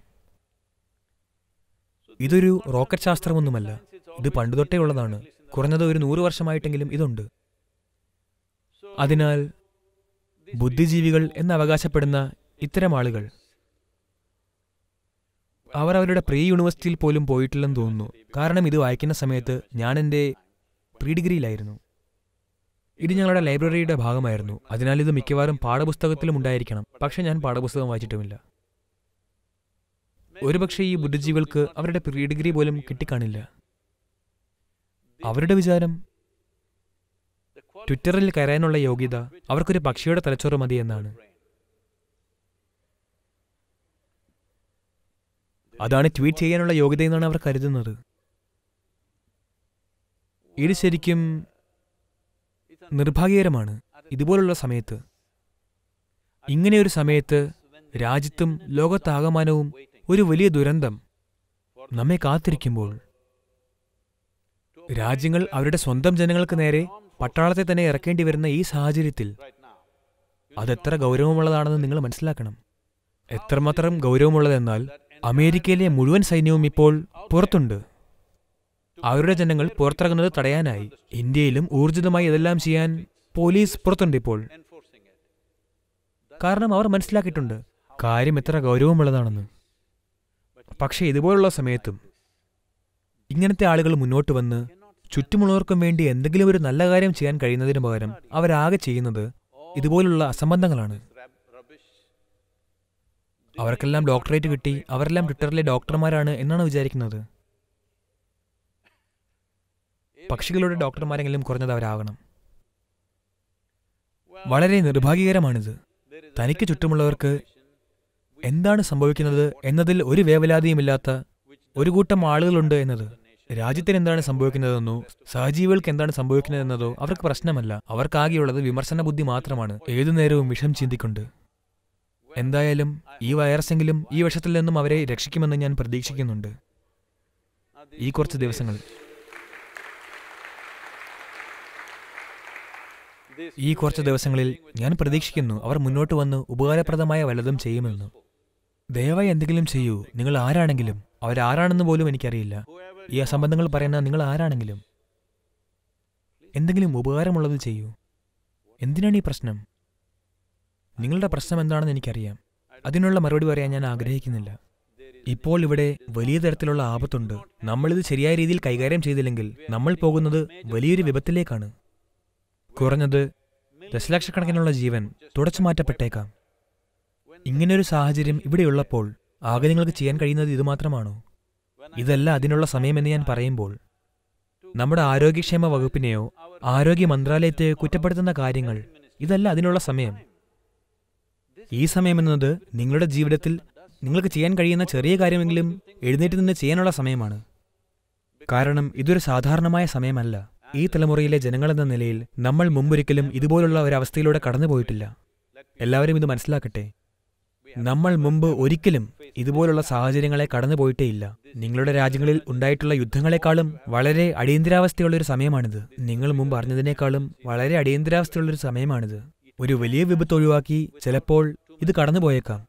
ഇതൊരു റോക്കറ്റ് ശാസ്ത്രമൊന്നുമല്ല ഇത് പണ്ടുതൊട്ടേ ഉള്ളതാണ് കുറഞ്ഞത് ഒരു നൂറ് വർഷമായിട്ടെങ്കിലും ഇതുണ്ട് അതിനാൽ ബുദ്ധിജീവികൾ എന്ന് അവകാശപ്പെടുന്ന ഇത്തരം ആളുകൾ അവർ അവരുടെ പ്രീ യൂണിവേഴ്സിറ്റിയിൽ പോലും പോയിട്ടില്ലെന്ന് തോന്നുന്നു കാരണം ഇത് വായിക്കുന്ന സമയത്ത് ഞാൻ എൻ്റെ പ്രീ ഡിഗ്രിയിലായിരുന്നു ഇത് ഞങ്ങളുടെ ലൈബ്രറിയുടെ ഭാഗമായിരുന്നു അതിനാൽ ഇത് മിക്കവാറും പാഠപുസ്തകത്തിലും ഉണ്ടായിരിക്കണം പക്ഷേ ഞാൻ പാഠപുസ്തകം വായിച്ചിട്ടുമില്ല ഒരുപക്ഷെ ഈ ബുദ്ധിജീവികൾക്ക് അവരുടെ പ്രീ ഡിഗ്രി പോലും കിട്ടിക്കാണില്ല അവരുടെ വിചാരം ട്വിറ്ററിൽ കയറാനുള്ള യോഗ്യത അവർക്കൊരു പക്ഷിയുടെ തലച്ചോറ് മതി എന്നാണ് അതാണ് ട്വീറ്റ് ചെയ്യാനുള്ള യോഗ്യത എന്നാണ് അവർ കരുതുന്നത് ഇത് ശരിക്കും നിർഭാഗ്യകരമാണ് ഇതുപോലുള്ള സമയത്ത് ഇങ്ങനെയൊരു സമയത്ത് രാജ്യത്തും ലോകത്താകമാനവും ഒരു വലിയ ദുരന്തം നമ്മെ കാത്തിരിക്കുമ്പോൾ രാജ്യങ്ങൾ അവരുടെ സ്വന്തം ജനങ്ങൾക്ക് നേരെ പട്ടാളത്തെ തന്നെ ഇറക്കേണ്ടി വരുന്ന ഈ സാഹചര്യത്തിൽ അതെത്ര ഗൗരവമുള്ളതാണെന്ന് നിങ്ങൾ മനസ്സിലാക്കണം എത്രമാത്രം ഗൗരവമുള്ളതെന്നാൽ അമേരിക്കയിലെ മുഴുവൻ സൈന്യവും ഇപ്പോൾ പുറത്തുണ്ട് അവരുടെ ജനങ്ങൾ പുറത്തിറങ്ങുന്നത് തടയാനായി ഇന്ത്യയിലും ഊർജിതമായി ഇതെല്ലാം ചെയ്യാൻ പോലീസ് പുറത്തുണ്ട് ഇപ്പോൾ കാരണം അവർ മനസ്സിലാക്കിയിട്ടുണ്ട് കാര്യം എത്ര ഗൗരവമുള്ളതാണെന്ന് പക്ഷേ ഇതുപോലുള്ള സമയത്തും ഇങ്ങനത്തെ ആളുകൾ മുന്നോട്ട് വന്ന് ചുറ്റുമുള്ളവർക്കും വേണ്ടി എന്തെങ്കിലും ഒരു നല്ല കാര്യം ചെയ്യാൻ കഴിയുന്നതിന് പകരം അവരാകെ ചെയ്യുന്നത് ഇതുപോലുള്ള അസംബന്ധങ്ങളാണ് അവർക്കെല്ലാം ഡോക്ടറേറ്റ് കിട്ടി അവരെല്ലാം ട്വിറ്ററിലെ ഡോക്ടർമാരാണ് എന്നാണ് വിചാരിക്കുന്നത് പക്ഷികളുടെ ഡോക്ടർമാരെങ്കിലും കുറഞ്ഞത് അവരാകണം വളരെ നിർഭാഗ്യകരമാണിത് തനിക്ക് ചുറ്റുമുള്ളവർക്ക് എന്താണ് സംഭവിക്കുന്നത് എന്നതിൽ ഒരു വേവലാതിയുമില്ലാത്ത ഒരു കൂട്ടം ആളുകളുണ്ട് എന്നത് രാജ്യത്തിന് എന്താണ് സംഭവിക്കുന്നതെന്നോ സഹജീവികൾക്ക് എന്താണ് സംഭവിക്കുന്നതെന്നതോ അവർക്ക് പ്രശ്നമല്ല അവർക്കാകെയുള്ളത് വിമർശന ബുദ്ധി മാത്രമാണ് ഏതു നേരവും വിഷം ചിന്തിക്കൊണ്ട് എന്തായാലും ഈ വൈറസെങ്കിലും ഈ വിഷത്തിൽ നിന്നും അവരെ രക്ഷിക്കുമെന്ന് ഞാൻ പ്രതീക്ഷിക്കുന്നുണ്ട് ഈ കുറച്ച് ദിവസങ്ങളിൽ ഈ കുറച്ച് ദിവസങ്ങളിൽ ഞാൻ പ്രതീക്ഷിക്കുന്നു അവർ മുന്നോട്ട് വന്ന് ഉപകാരപ്രദമായ വല്ലതും ചെയ്യുമെന്ന് ദയവായി എന്തെങ്കിലും ചെയ്യൂ നിങ്ങൾ ആരാണെങ്കിലും അവരാരാണെന്ന് പോലും എനിക്കറിയില്ല ഈ അസംബന്ധങ്ങൾ പറയുന്ന നിങ്ങൾ ആരാണെങ്കിലും എന്തെങ്കിലും ഉപകാരമുള്ളത് ചെയ്യൂ എന്തിനാണ് ഈ പ്രശ്നം നിങ്ങളുടെ പ്രശ്നം എന്താണെന്ന് എനിക്കറിയാം അതിനുള്ള മറുപടി പറയാൻ ഞാൻ ആഗ്രഹിക്കുന്നില്ല ഇപ്പോൾ ഇവിടെ വലിയ തരത്തിലുള്ള ആപത്തുണ്ട് നമ്മളിത് ശരിയായ രീതിയിൽ കൈകാര്യം ചെയ്തില്ലെങ്കിൽ നമ്മൾ പോകുന്നത് വലിയൊരു വിപത്തിലേക്കാണ് കുറഞ്ഞത് ദശലക്ഷക്കണക്കിനുള്ള ജീവൻ തുടച്ചു മാറ്റപ്പെട്ടേക്കാം ഇങ്ങനൊരു സാഹചര്യം ഇവിടെയുള്ളപ്പോൾ ആകെ നിങ്ങൾക്ക് ചെയ്യാൻ കഴിയുന്നത് ഇതുമാത്രമാണോ ഇതല്ല അതിനുള്ള സമയമെന്ന് ഞാൻ പറയുമ്പോൾ നമ്മുടെ ആരോഗ്യക്ഷേമ വകുപ്പിനെയോ ആരോഗ്യ മന്ത്രാലയത്തെയോ കുറ്റപ്പെടുത്തുന്ന കാര്യങ്ങൾ ഇതല്ല അതിനുള്ള സമയം ഈ സമയമെന്നത് നിങ്ങളുടെ ജീവിതത്തിൽ നിങ്ങൾക്ക് ചെയ്യാൻ കഴിയുന്ന ചെറിയ കാര്യമെങ്കിലും എഴുന്നേറ്റ് നിന്ന് ചെയ്യാനുള്ള സമയമാണ് കാരണം ഇതൊരു സാധാരണമായ സമയമല്ല ഈ തലമുറയിലെ ജനങ്ങളെന്ന നിലയിൽ നമ്മൾ മുമ്പൊരിക്കലും ഇതുപോലുള്ള ഒരവസ്ഥയിലൂടെ കടന്നുപോയിട്ടില്ല എല്ലാവരും ഇത് മനസ്സിലാക്കട്ടെ നമ്മൾ മുമ്പ് ഒരിക്കലും ഇതുപോലുള്ള സാഹചര്യങ്ങളെ കടന്നുപോയിട്ടേയില്ല നിങ്ങളുടെ രാജ്യങ്ങളിൽ ഉണ്ടായിട്ടുള്ള യുദ്ധങ്ങളെക്കാളും വളരെ അടിയന്തരാവസ്ഥയുള്ള ഒരു സമയമാണിത് നിങ്ങൾ മുമ്പ് അറിഞ്ഞതിനേക്കാളും വളരെ അടിയന്തരാവസ്ഥയുള്ള ഒരു സമയമാണിത് ഒരു വലിയ വിപത്ത് ഒഴിവാക്കി ചിലപ്പോൾ ഇത് കടന്നുപോയേക്കാം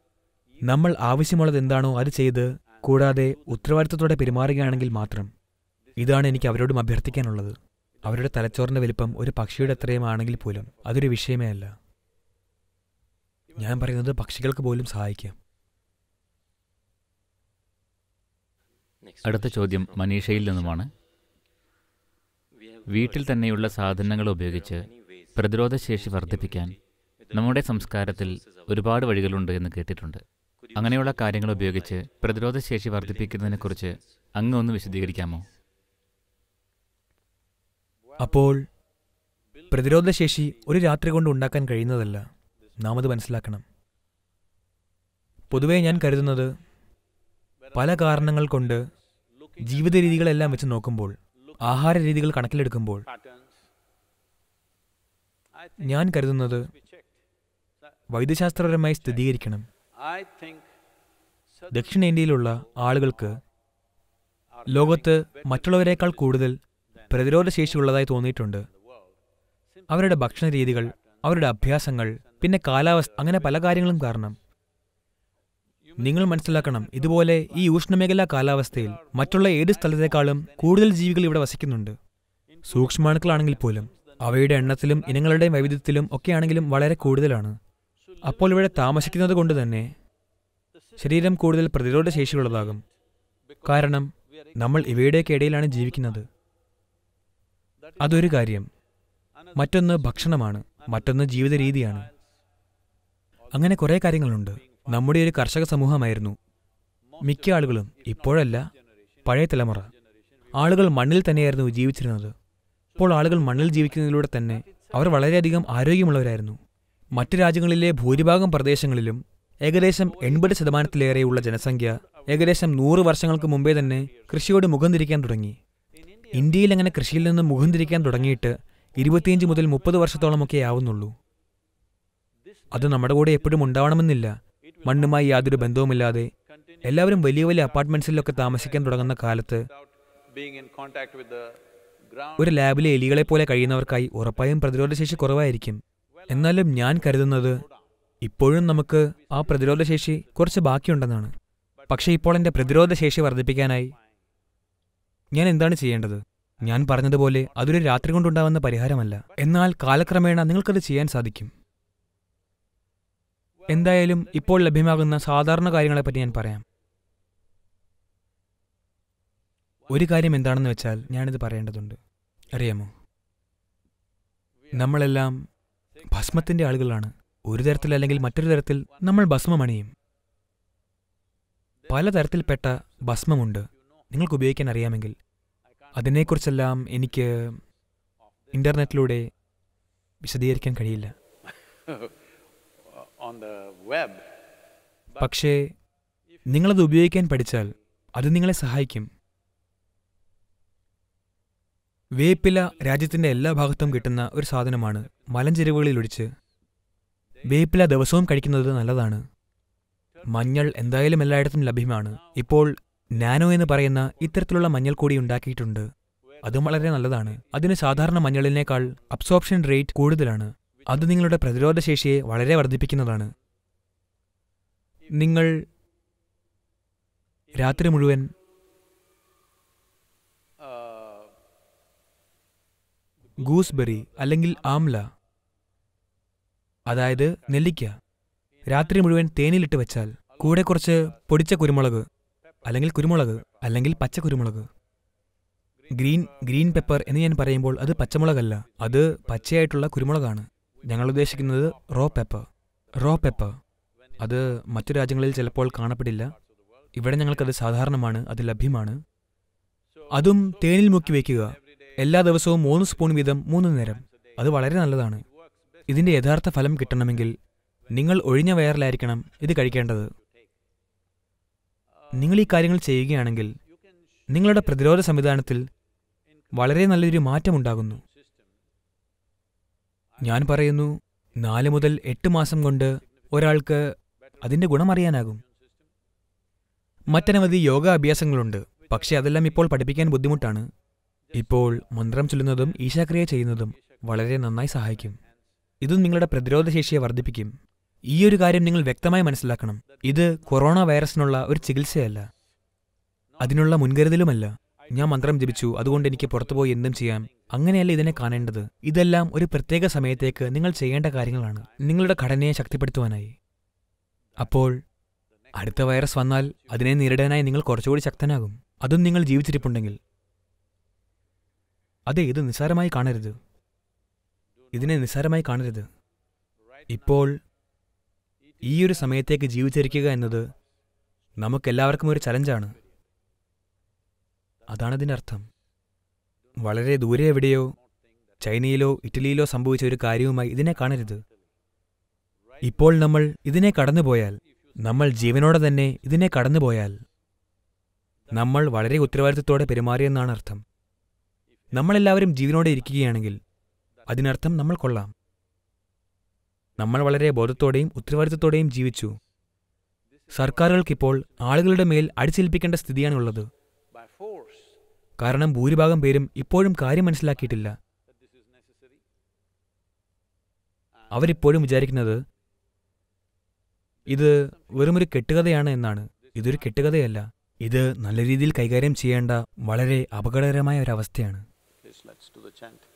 നമ്മൾ ആവശ്യമുള്ളത് എന്താണോ അത് ചെയ്ത് കൂടാതെ ഉത്തരവാദിത്തത്തോടെ പെരുമാറുകയാണെങ്കിൽ മാത്രം ഇതാണ് എനിക്ക് അവരോടും അഭ്യർത്ഥിക്കാനുള്ളത് അവരുടെ തലച്ചോറിന്റെ വലിപ്പം ഒരു പക്ഷിയുടെ അത്രയും പോലും അതൊരു വിഷയമേ അല്ല ഞാൻ പറയുന്നത് പക്ഷികൾക്ക് പോലും സഹായിക്കാം അടുത്ത ചോദ്യം മനീഷയിൽ നിന്നുമാണ് വീട്ടിൽ തന്നെയുള്ള സാധനങ്ങൾ ഉപയോഗിച്ച് പ്രതിരോധശേഷി വർദ്ധിപ്പിക്കാൻ നമ്മുടെ സംസ്കാരത്തിൽ ഒരുപാട് വഴികളുണ്ട് എന്ന് കേട്ടിട്ടുണ്ട് അങ്ങനെയുള്ള കാര്യങ്ങൾ ഉപയോഗിച്ച് പ്രതിരോധശേഷി വർദ്ധിപ്പിക്കുന്നതിനെക്കുറിച്ച് അങ്ങ് ഒന്ന് വിശദീകരിക്കാമോ അപ്പോൾ പ്രതിരോധശേഷി ഒരു രാത്രി കൊണ്ട് ഉണ്ടാക്കാൻ കഴിയുന്നതല്ല നാം അത് മനസ്സിലാക്കണം പൊതുവേ ഞാൻ കരുതുന്നത് പല കാരണങ്ങൾ കൊണ്ട് ജീവിത രീതികളെല്ലാം വെച്ച് നോക്കുമ്പോൾ ആഹാര രീതികൾ കണക്കിലെടുക്കുമ്പോൾ ഞാൻ കരുതുന്നത് വൈദ്യശാസ്ത്രപരമായി സ്ഥിരീകരിക്കണം ദക്ഷിണേന്ത്യയിലുള്ള ആളുകൾക്ക് ലോകത്ത് മറ്റുള്ളവരെക്കാൾ കൂടുതൽ പ്രതിരോധശേഷിയുള്ളതായി തോന്നിയിട്ടുണ്ട് അവരുടെ ഭക്ഷണ രീതികൾ അവരുടെ അഭ്യാസങ്ങൾ പിന്നെ കാലാവസ്ഥ അങ്ങനെ പല കാര്യങ്ങളും കാരണം നിങ്ങൾ മനസ്സിലാക്കണം ഇതുപോലെ ഈ ഊഷ്ണമേഖലാ കാലാവസ്ഥയിൽ മറ്റുള്ള ഏത് സ്ഥലത്തേക്കാളും കൂടുതൽ ജീവികൾ ഇവിടെ വസിക്കുന്നുണ്ട് സൂക്ഷ്മാണുക്കളാണെങ്കിൽ പോലും അവയുടെ എണ്ണത്തിലും ഇനങ്ങളുടെയും വൈവിധ്യത്തിലും ഒക്കെയാണെങ്കിലും വളരെ കൂടുതലാണ് അപ്പോൾ ഇവിടെ താമസിക്കുന്നത് കൊണ്ട് തന്നെ ശരീരം കൂടുതൽ പ്രതിരോധ ശേഷിയുള്ളതാകും കാരണം നമ്മൾ ഇവയുടെയൊക്കെ ഇടയിലാണ് ജീവിക്കുന്നത് അതൊരു കാര്യം മറ്റൊന്ന് ഭക്ഷണമാണ് മറ്റൊന്ന് ജീവിത രീതിയാണ് അങ്ങനെ കുറേ കാര്യങ്ങളുണ്ട് നമ്മുടെ ഒരു കർഷക സമൂഹമായിരുന്നു മിക്ക ആളുകളും ഇപ്പോഴല്ല പഴയ തലമുറ ആളുകൾ മണ്ണിൽ തന്നെയായിരുന്നു ജീവിച്ചിരുന്നത് ഇപ്പോൾ ആളുകൾ മണ്ണിൽ ജീവിക്കുന്നതിലൂടെ തന്നെ അവർ വളരെയധികം ആരോഗ്യമുള്ളവരായിരുന്നു മറ്റ് രാജ്യങ്ങളിലെ ഭൂരിഭാഗം പ്രദേശങ്ങളിലും ഏകദേശം എൺപത് ശതമാനത്തിലേറെയുള്ള ജനസംഖ്യ ഏകദേശം നൂറ് വർഷങ്ങൾക്ക് മുമ്പേ തന്നെ കൃഷിയോട് മുഖം തിരിക്കാൻ തുടങ്ങി ഇന്ത്യയിൽ അങ്ങനെ കൃഷിയിൽ നിന്ന് മുഖം തിരിക്കാൻ തുടങ്ങിയിട്ട് ഇരുപത്തിയഞ്ച് മുതൽ മുപ്പത് വർഷത്തോളമൊക്കെ ആവുന്നുള്ളൂ അത് നമ്മുടെ കൂടെ എപ്പോഴും ഉണ്ടാവണമെന്നില്ല മണ്ണുമായി യാതൊരു ബന്ധവുമില്ലാതെ എല്ലാവരും വലിയ വലിയ അപ്പാർട്ട്മെന്റ്സിലൊക്കെ താമസിക്കാൻ തുടങ്ങുന്ന കാലത്ത് ഒരു ലാബിലെ എലികളെ പോലെ കഴിയുന്നവർക്കായി ഉറപ്പായും പ്രതിരോധശേഷി കുറവായിരിക്കും എന്നാലും ഞാൻ കരുതുന്നത് ഇപ്പോഴും നമുക്ക് ആ പ്രതിരോധശേഷി കുറച്ച് ബാക്കിയുണ്ടെന്നാണ് പക്ഷേ ഇപ്പോൾ എൻ്റെ പ്രതിരോധശേഷി വർദ്ധിപ്പിക്കാനായി ഞാൻ എന്താണ് ചെയ്യേണ്ടത് ഞാൻ പറഞ്ഞതുപോലെ അതൊരു രാത്രി കൊണ്ടുണ്ടാവുന്ന പരിഹാരമല്ല എന്നാൽ കാലക്രമേണ നിങ്ങൾക്കത് ചെയ്യാൻ സാധിക്കും എന്തായാലും ഇപ്പോൾ ലഭ്യമാകുന്ന സാധാരണ കാര്യങ്ങളെപ്പറ്റി ഞാൻ പറയാം ഒരു കാര്യം എന്താണെന്ന് വെച്ചാൽ ഞാനിത് പറയേണ്ടതുണ്ട് അറിയാമോ നമ്മളെല്ലാം ഭസ്മത്തിൻ്റെ ആളുകളാണ് ഒരു തരത്തിൽ അല്ലെങ്കിൽ മറ്റൊരു തരത്തിൽ നമ്മൾ ഭസ്മമണിയും പലതരത്തിൽപ്പെട്ട ഭസ്മമുണ്ട് നിങ്ങൾക്ക് ഉപയോഗിക്കാൻ അറിയാമെങ്കിൽ അതിനെക്കുറിച്ചെല്ലാം എനിക്ക് ഇൻ്റർനെറ്റിലൂടെ വിശദീകരിക്കാൻ കഴിയില്ല പക്ഷേ നിങ്ങളത് ഉപയോഗിക്കാൻ പഠിച്ചാൽ അത് നിങ്ങളെ സഹായിക്കും വേപ്പില രാജ്യത്തിൻ്റെ എല്ലാ ഭാഗത്തും കിട്ടുന്ന ഒരു സാധനമാണ് മലഞ്ചെരുവുകളിൽ ഒഴിച്ച് വേപ്പില ദിവസവും കഴിക്കുന്നത് നല്ലതാണ് മഞ്ഞൾ എന്തായാലും എല്ലായിടത്തും ലഭ്യമാണ് ഇപ്പോൾ നാനോ എന്ന് പറയുന്ന ഇത്തരത്തിലുള്ള മഞ്ഞൾ കൂടി ഉണ്ടാക്കിയിട്ടുണ്ട് അതും വളരെ നല്ലതാണ് അതിന് സാധാരണ മഞ്ഞളിനേക്കാൾ അബ്സോർപ്ഷൻ റേറ്റ് കൂടുതലാണ് അത് നിങ്ങളുടെ പ്രതിരോധശേഷിയെ വളരെ വർദ്ധിപ്പിക്കുന്നതാണ് നിങ്ങൾ രാത്രി മുഴുവൻ ഗൂസ്ബെറി അല്ലെങ്കിൽ ആംല അതായത് നെല്ലിക്ക രാത്രി മുഴുവൻ തേനിലിട്ട് വെച്ചാൽ കൂടെ കുറച്ച് പൊടിച്ച കുരുമുളക് അല്ലെങ്കിൽ കുരുമുളക് അല്ലെങ്കിൽ പച്ച കുരുമുളക് ഗ്രീൻ ഗ്രീൻ പെപ്പർ എന്ന് ഞാൻ പറയുമ്പോൾ അത് പച്ചമുളകല്ല അത് പച്ചയായിട്ടുള്ള കുരുമുളകാണ് ഞങ്ങൾ ഉദ്ദേശിക്കുന്നത് റോ പെപ്പർ റോ പെപ്പർ അത് മറ്റു രാജ്യങ്ങളിൽ ചിലപ്പോൾ കാണപ്പെടില്ല ഇവിടെ ഞങ്ങൾക്കത് സാധാരണമാണ് അത് ലഭ്യമാണ് അതും തേനിൽ മുക്കി വയ്ക്കുക എല്ലാ ദിവസവും മൂന്ന് സ്പൂൺ വീതം മൂന്ന് നേരം അത് വളരെ നല്ലതാണ് ഇതിൻ്റെ യഥാർത്ഥ ഫലം കിട്ടണമെങ്കിൽ നിങ്ങൾ ഒഴിഞ്ഞ വയറിലായിരിക്കണം ഇത് കഴിക്കേണ്ടത് നിങ്ങൾ ഈ കാര്യങ്ങൾ ചെയ്യുകയാണെങ്കിൽ നിങ്ങളുടെ പ്രതിരോധ സംവിധാനത്തിൽ വളരെ നല്ലൊരു മാറ്റമുണ്ടാകുന്നു ഞാൻ പറയുന്നു നാല് മുതൽ എട്ട് മാസം കൊണ്ട് ഒരാൾക്ക് അതിൻ്റെ ഗുണമറിയാനാകും മറ്റനവധി യോഗ അഭ്യാസങ്ങളുണ്ട് പക്ഷേ അതെല്ലാം ഇപ്പോൾ പഠിപ്പിക്കാൻ ബുദ്ധിമുട്ടാണ് ഇപ്പോൾ മന്ത്രം ചൊല്ലുന്നതും ഈശാക്രിയ ചെയ്യുന്നതും വളരെ നന്നായി സഹായിക്കും ഇതും നിങ്ങളുടെ പ്രതിരോധശേഷിയെ വർദ്ധിപ്പിക്കും ഈ ഒരു കാര്യം നിങ്ങൾ വ്യക്തമായി മനസ്സിലാക്കണം ഇത് കൊറോണ വൈറസിനുള്ള ഒരു ചികിത്സയല്ല അതിനുള്ള മുൻകരുതലുമല്ല ഞാൻ മന്ത്രം ജപിച്ചു അതുകൊണ്ട് എനിക്ക് പുറത്തുപോയി എന്തും ചെയ്യാം അങ്ങനെയല്ല ഇതിനെ കാണേണ്ടത് ഇതെല്ലാം ഒരു പ്രത്യേക സമയത്തേക്ക് നിങ്ങൾ ചെയ്യേണ്ട കാര്യങ്ങളാണ് നിങ്ങളുടെ ഘടനയെ ശക്തിപ്പെടുത്തുവാനായി അപ്പോൾ അടുത്ത വൈറസ് വന്നാൽ അതിനെ നേരിടാനായി നിങ്ങൾ കുറച്ചുകൂടി ശക്തനാകും അതും നിങ്ങൾ ജീവിച്ചിരിപ്പുണ്ടെങ്കിൽ അതെ ഇത് നിസ്സാരമായി കാണരുത് ഇതിനെ നിസ്സാരമായി കാണരുത് ഇപ്പോൾ ഈ ഒരു സമയത്തേക്ക് ജീവിച്ചിരിക്കുക എന്നത് നമുക്കെല്ലാവർക്കും ഒരു ചലഞ്ചാണ് അതാണതിൻ്റെ അർത്ഥം വളരെ ദൂരെ എവിടെയോ ചൈനയിലോ ഇറ്റലിയിലോ സംഭവിച്ച ഒരു കാര്യവുമായി ഇതിനെ കാണരുത് ഇപ്പോൾ നമ്മൾ ഇതിനെ കടന്നുപോയാൽ നമ്മൾ ജീവനോടെ തന്നെ ഇതിനെ കടന്നുപോയാൽ നമ്മൾ വളരെ ഉത്തരവാദിത്തത്തോടെ പെരുമാറിയെന്നാണ് അർത്ഥം നമ്മളെല്ലാവരും ജീവനോടെ ഇരിക്കുകയാണെങ്കിൽ അതിനർത്ഥം നമ്മൾ കൊള്ളാം നമ്മൾ വളരെ ബോധത്തോടെയും ഉത്തരവാദിത്തത്തോടെയും ജീവിച്ചു സർക്കാരുകൾക്കിപ്പോൾ ആളുകളുടെ മേൽ അടിച്ചേൽപ്പിക്കേണ്ട സ്ഥിതിയാണുള്ളത് കാരണം ഭൂരിഭാഗം പേരും ഇപ്പോഴും കാര്യം മനസ്സിലാക്കിയിട്ടില്ല അവരിപ്പോഴും വിചാരിക്കുന്നത് ഇത് വെറുമൊരു കെട്ടുകഥയാണ് എന്നാണ് ഇതൊരു കെട്ടുകഥയല്ല ഇത് നല്ല രീതിയിൽ കൈകാര്യം ചെയ്യേണ്ട വളരെ അപകടകരമായ ഒരവസ്ഥയാണ്